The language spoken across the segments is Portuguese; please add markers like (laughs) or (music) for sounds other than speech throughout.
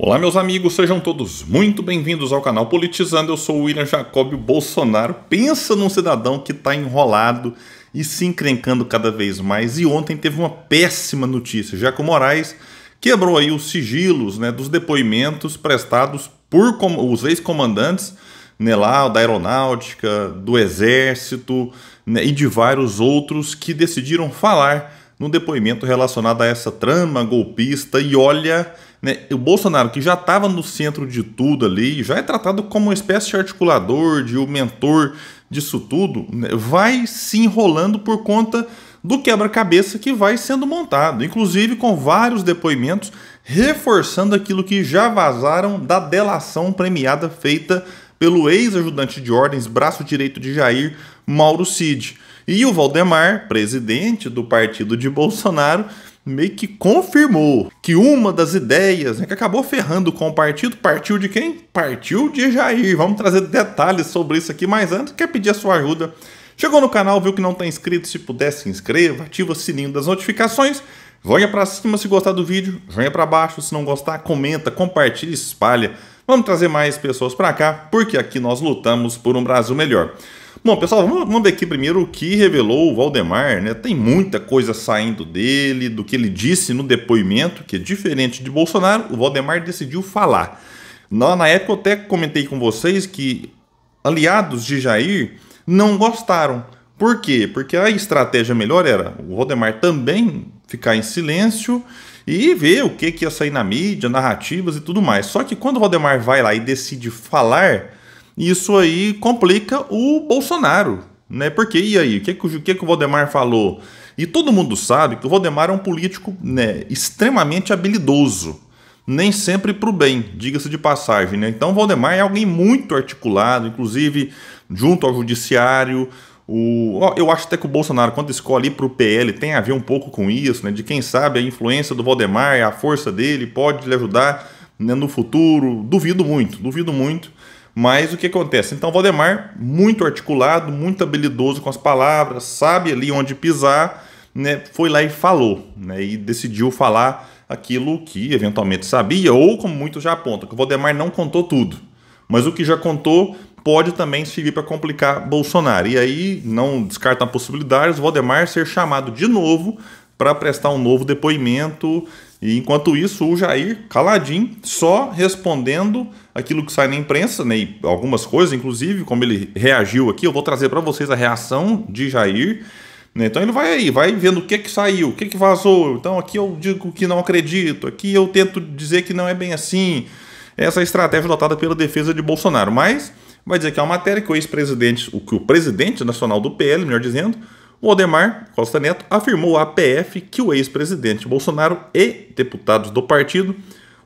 Olá, meus amigos, sejam todos muito bem-vindos ao canal Politizando. Eu sou o William Jacob Bolsonaro. Pensa num cidadão que está enrolado e se encrencando cada vez mais. E ontem teve uma péssima notícia. Jaco Moraes quebrou aí os sigilos né, dos depoimentos prestados por os ex-comandantes né, lá, da aeronáutica, do exército né, e de vários outros que decidiram falar no depoimento relacionado a essa trama golpista e olha, né, o Bolsonaro que já estava no centro de tudo ali, já é tratado como uma espécie de articulador, de o um mentor disso tudo, né, vai se enrolando por conta do quebra-cabeça que vai sendo montado, inclusive com vários depoimentos reforçando aquilo que já vazaram da delação premiada feita pelo ex-ajudante de ordens, braço direito de Jair, Mauro Cid. E o Valdemar, presidente do partido de Bolsonaro, meio que confirmou que uma das ideias né, que acabou ferrando com o partido partiu de quem? Partiu de Jair. Vamos trazer detalhes sobre isso aqui, mas antes quer pedir a sua ajuda. Chegou no canal, viu que não está inscrito? Se puder, se inscreva, ativa o sininho das notificações. Venha para cima se gostar do vídeo, venha para baixo se não gostar, comenta, compartilha, espalha. Vamos trazer mais pessoas para cá, porque aqui nós lutamos por um Brasil melhor. Bom, pessoal, vamos ver aqui primeiro o que revelou o Valdemar, né? Tem muita coisa saindo dele, do que ele disse no depoimento, que é diferente de Bolsonaro, o Valdemar decidiu falar. Na, na época eu até comentei com vocês que aliados de Jair não gostaram. Por quê? Porque a estratégia melhor era o Valdemar também ficar em silêncio e ver o que, que ia sair na mídia, narrativas e tudo mais. Só que quando o Valdemar vai lá e decide falar, isso aí complica o Bolsonaro, né? Porque e aí? O que, que, o, que, que o Valdemar falou? E todo mundo sabe que o Valdemar é um político né, extremamente habilidoso, nem sempre para o bem, diga-se de passagem. Né? Então, o Valdemar é alguém muito articulado, inclusive junto ao judiciário, o, eu acho até que o Bolsonaro, quando escolhe para o PL, tem a ver um pouco com isso, né? De quem sabe a influência do Valdemar, a força dele pode lhe ajudar né, no futuro. Duvido muito, duvido muito. Mas o que acontece? Então, o Valdemar, muito articulado, muito habilidoso com as palavras, sabe ali onde pisar, né? Foi lá e falou, né? E decidiu falar aquilo que eventualmente sabia, ou como muitos já apontam, que o Valdemar não contou tudo. Mas o que já contou pode também servir para complicar Bolsonaro. E aí não descarta a possibilidade o Valdemar ser chamado de novo para prestar um novo depoimento. E enquanto isso, o Jair, caladinho, só respondendo aquilo que sai na imprensa, né, e algumas coisas, inclusive, como ele reagiu aqui, eu vou trazer para vocês a reação de Jair. Né. Então ele vai aí, vai vendo o que que saiu, o que que vazou. Então aqui eu digo que não acredito, aqui eu tento dizer que não é bem assim. Essa é estratégia adotada pela defesa de Bolsonaro, mas vai dizer que é uma matéria que o ex-presidente, o que o presidente nacional do PL, melhor dizendo, o Odemar Costa Neto, afirmou à PF que o ex-presidente Bolsonaro e deputados do partido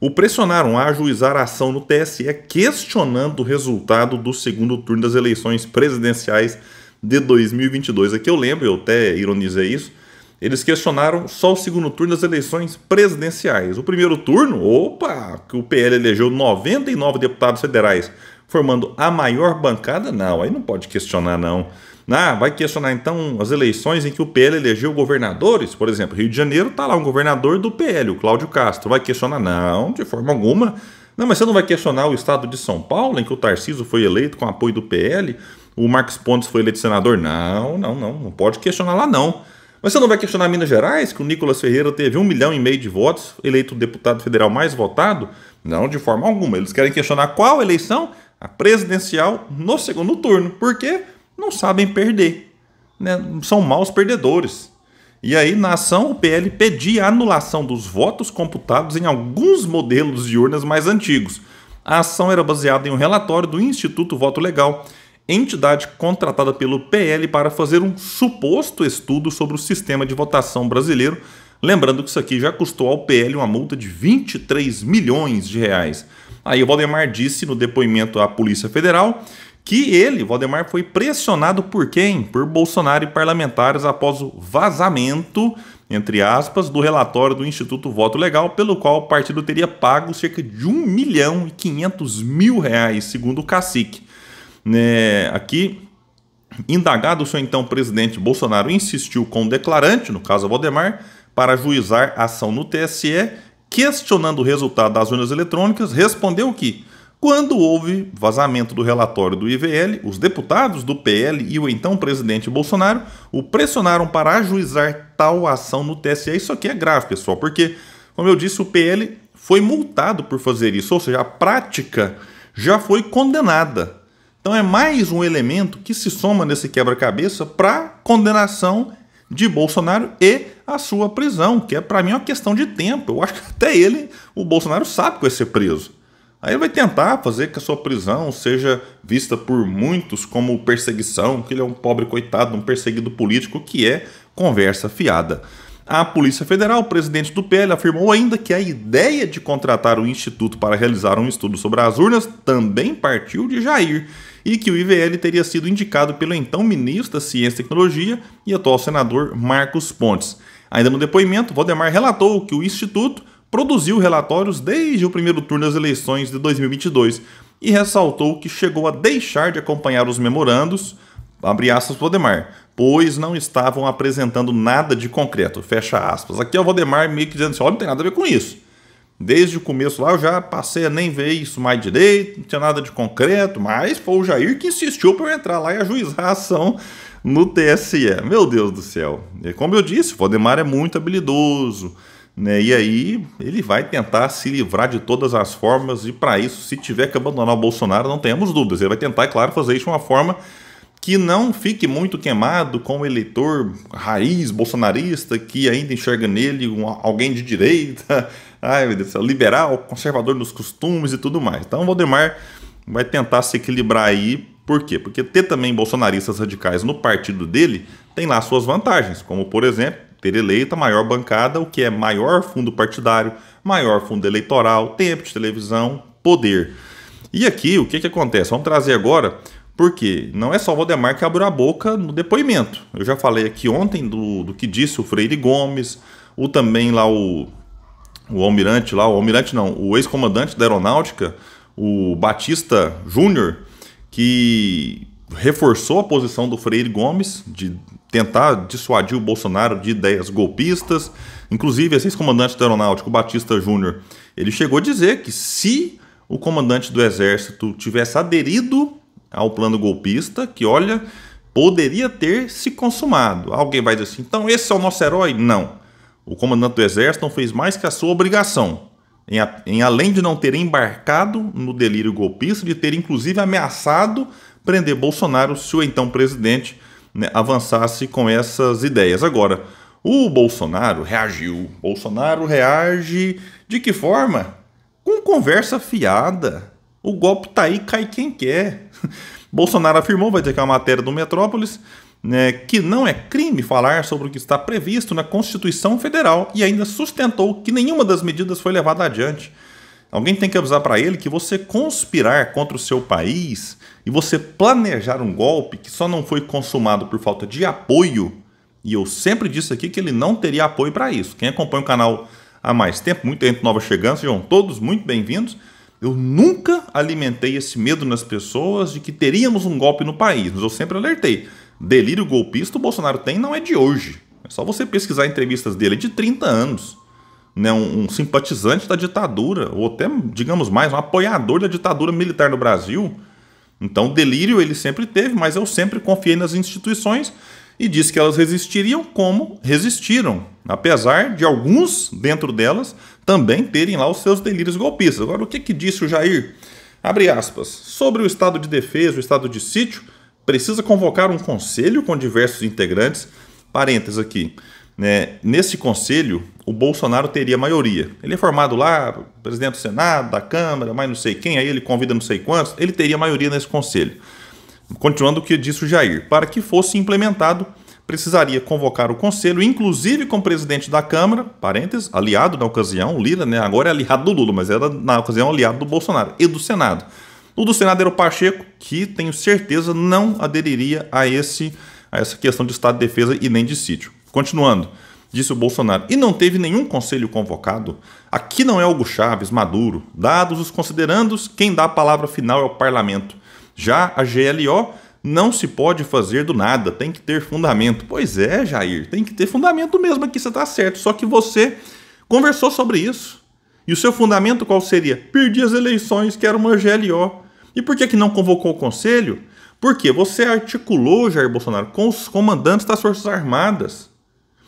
o pressionaram a ajuizar a ação no TSE questionando o resultado do segundo turno das eleições presidenciais de 2022. Aqui eu lembro, eu até ironizei isso, eles questionaram só o segundo turno das eleições presidenciais. O primeiro turno, opa, que o PL elegeu 99 deputados federais formando a maior bancada? Não, aí não pode questionar, não. Ah, vai questionar então as eleições em que o PL elegeu governadores, por exemplo, Rio de Janeiro está lá um governador do PL, o Cláudio Castro. Vai questionar? Não, de forma alguma. Não, mas você não vai questionar o estado de São Paulo, em que o Tarciso foi eleito com apoio do PL, o Marcos Pontes foi eleito senador? Não, não, não, não pode questionar lá não. Mas você não vai questionar Minas Gerais, que o Nicolas Ferreira teve um milhão e meio de votos, eleito o deputado federal mais votado? Não, de forma alguma. Eles querem questionar qual eleição? a presidencial no segundo turno, porque não sabem perder, né? são maus perdedores. E aí, na ação, o PL pedia a anulação dos votos computados em alguns modelos de urnas mais antigos. A ação era baseada em um relatório do Instituto Voto Legal, entidade contratada pelo PL para fazer um suposto estudo sobre o sistema de votação brasileiro Lembrando que isso aqui já custou ao PL uma multa de 23 milhões de reais. Aí o Valdemar disse no depoimento à Polícia Federal que ele, Valdemar, foi pressionado por quem? Por Bolsonaro e parlamentares após o vazamento, entre aspas, do relatório do Instituto Voto Legal, pelo qual o partido teria pago cerca de 1 milhão e 500 mil reais, segundo o cacique. Né, aqui, indagado, o seu então presidente Bolsonaro insistiu com o declarante, no caso Valdemar, para juizar ação no TSE, questionando o resultado das urnas eletrônicas, respondeu que, quando houve vazamento do relatório do IVL, os deputados do PL e o então presidente Bolsonaro o pressionaram para ajuizar tal ação no TSE. Isso aqui é grave, pessoal, porque, como eu disse, o PL foi multado por fazer isso, ou seja, a prática já foi condenada. Então é mais um elemento que se soma nesse quebra-cabeça para condenação de Bolsonaro e a sua prisão, que é para mim é uma questão de tempo. Eu acho que até ele, o Bolsonaro, sabe que vai ser preso. Aí ele vai tentar fazer que a sua prisão seja vista por muitos como perseguição, que ele é um pobre coitado, um perseguido político, que é conversa fiada. A Polícia Federal, o presidente do PL, afirmou ainda que a ideia de contratar o Instituto para realizar um estudo sobre as urnas também partiu de Jair e que o IVL teria sido indicado pelo então ministro da Ciência e Tecnologia e atual senador Marcos Pontes. Ainda no depoimento, Valdemar relatou que o Instituto produziu relatórios desde o primeiro turno das eleições de 2022 e ressaltou que chegou a deixar de acompanhar os memorandos, abre aspas, Valdemar, pois não estavam apresentando nada de concreto, fecha aspas. Aqui é o Valdemar meio que dizendo assim, olha, não tem nada a ver com isso. Desde o começo lá eu já passei a nem ver isso mais direito, não tinha nada de concreto, mas foi o Jair que insistiu para eu entrar lá e ajuizar a ação no TSE. Meu Deus do céu. E como eu disse, o Valdemar é muito habilidoso, né? E aí ele vai tentar se livrar de todas as formas e para isso, se tiver que abandonar o Bolsonaro, não tenhamos dúvidas. Ele vai tentar, é claro, fazer isso de uma forma que não fique muito queimado com o eleitor raiz bolsonarista que ainda enxerga nele um, alguém de direita, (laughs) ai meu Deus, liberal, conservador nos costumes e tudo mais. Então o Valdemar vai tentar se equilibrar aí. Por quê? Porque ter também bolsonaristas radicais no partido dele tem lá suas vantagens, como por exemplo, ter eleito a maior bancada, o que é maior fundo partidário, maior fundo eleitoral, tempo de televisão, poder. E aqui, o que, que acontece? Vamos trazer agora porque não é só o Valdemar que abriu a boca no depoimento. Eu já falei aqui ontem do, do que disse o Freire Gomes, o também lá o, o almirante lá, o almirante não, o ex-comandante da aeronáutica, o Batista Júnior, que reforçou a posição do Freire Gomes de tentar dissuadir o Bolsonaro de ideias golpistas. Inclusive, esse ex-comandante da aeronáutica, o Batista Júnior, ele chegou a dizer que se o comandante do exército tivesse aderido ao plano golpista que, olha, poderia ter se consumado. Alguém vai dizer assim: então esse é o nosso herói? Não. O comandante do exército não fez mais que a sua obrigação. Em, em além de não ter embarcado no delírio golpista, de ter inclusive ameaçado prender Bolsonaro se o então presidente né, avançasse com essas ideias. Agora, o Bolsonaro reagiu. Bolsonaro reage de que forma? Com conversa fiada, o golpe tá aí, cai quem quer. (laughs) Bolsonaro afirmou, vai dizer que é uma matéria do Metrópolis, né, que não é crime falar sobre o que está previsto na Constituição Federal e ainda sustentou que nenhuma das medidas foi levada adiante. Alguém tem que avisar para ele que você conspirar contra o seu país e você planejar um golpe que só não foi consumado por falta de apoio, e eu sempre disse aqui que ele não teria apoio para isso. Quem acompanha o canal há mais tempo, muita gente nova chegando, sejam todos muito bem-vindos. Eu nunca alimentei esse medo nas pessoas de que teríamos um golpe no país, mas eu sempre alertei. Delírio golpista o Bolsonaro tem não é de hoje. É só você pesquisar entrevistas dele é de 30 anos. Né, um, um simpatizante da ditadura, ou até, digamos mais, um apoiador da ditadura militar no Brasil. Então, delírio ele sempre teve, mas eu sempre confiei nas instituições e disse que elas resistiriam como resistiram, apesar de alguns dentro delas também terem lá os seus delírios golpistas. Agora, o que, que disse o Jair? Abre aspas. Sobre o estado de defesa, o estado de sítio, precisa convocar um conselho com diversos integrantes. Parênteses aqui. Né? Nesse conselho, o Bolsonaro teria maioria. Ele é formado lá, presidente do Senado, da Câmara, mais não sei quem, aí ele convida não sei quantos, ele teria maioria nesse conselho. Continuando o que disse o Jair, para que fosse implementado precisaria convocar o conselho, inclusive com o presidente da Câmara, parênteses, aliado na ocasião, Lira, né? agora é aliado do Lula, mas era na ocasião aliado do Bolsonaro e do Senado. O do Senado era o Pacheco, que tenho certeza não aderiria a, esse, a essa questão de estado de defesa e nem de sítio. Continuando, disse o Bolsonaro, e não teve nenhum conselho convocado. Aqui não é Hugo Chaves, Maduro. Dados os considerandos, quem dá a palavra final é o parlamento. Já a GLO não se pode fazer do nada, tem que ter fundamento. Pois é, Jair, tem que ter fundamento mesmo aqui, você está certo. Só que você conversou sobre isso. E o seu fundamento qual seria? Perdi as eleições, quero uma GLO. E por que, que não convocou o conselho? Porque você articulou, Jair Bolsonaro, com os comandantes das Forças Armadas.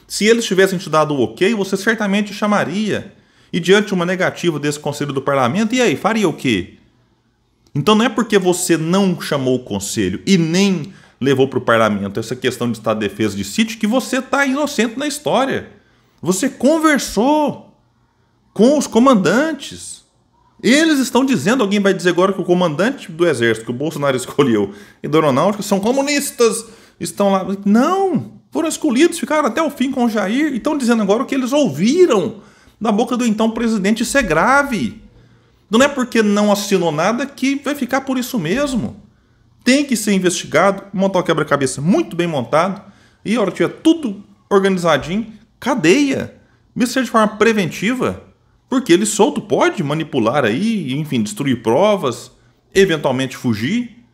Se eles tivessem te dado o ok, você certamente chamaria. E diante de uma negativa desse conselho do parlamento, e aí, faria o quê? Então não é porque você não chamou o conselho e nem levou para o parlamento essa questão de estar de defesa de sítio que você está inocente na história. Você conversou com os comandantes. Eles estão dizendo, alguém vai dizer agora que o comandante do exército que o Bolsonaro escolheu e do aeronáutico são comunistas, estão lá. Não! Foram escolhidos, ficaram até o fim com o Jair e estão dizendo agora o que eles ouviram da boca do então presidente. Isso é grave. Não é porque não assinou nada que vai ficar por isso mesmo. Tem que ser investigado, montar o quebra-cabeça muito bem montado e, a hora que tiver tudo organizadinho, cadeia. Mesmo seja de forma preventiva, porque ele solto pode manipular aí, enfim, destruir provas, eventualmente fugir.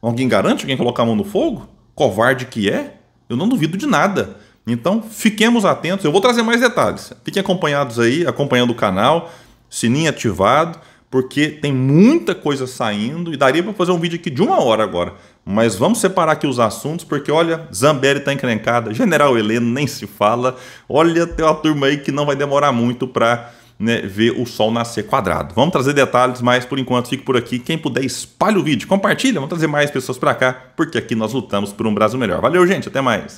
Alguém garante alguém colocar a mão no fogo? Covarde que é? Eu não duvido de nada. Então, fiquemos atentos. Eu vou trazer mais detalhes. Fiquem acompanhados aí, acompanhando o canal sininho ativado, porque tem muita coisa saindo e daria para fazer um vídeo aqui de uma hora agora. Mas vamos separar aqui os assuntos, porque olha, Zambelli está encrencada, General Heleno nem se fala, olha, tem uma turma aí que não vai demorar muito para né, ver o sol nascer quadrado. Vamos trazer detalhes, mas por enquanto fico por aqui. Quem puder, espalhe o vídeo, compartilha, vamos trazer mais pessoas para cá, porque aqui nós lutamos por um Brasil melhor. Valeu, gente, até mais.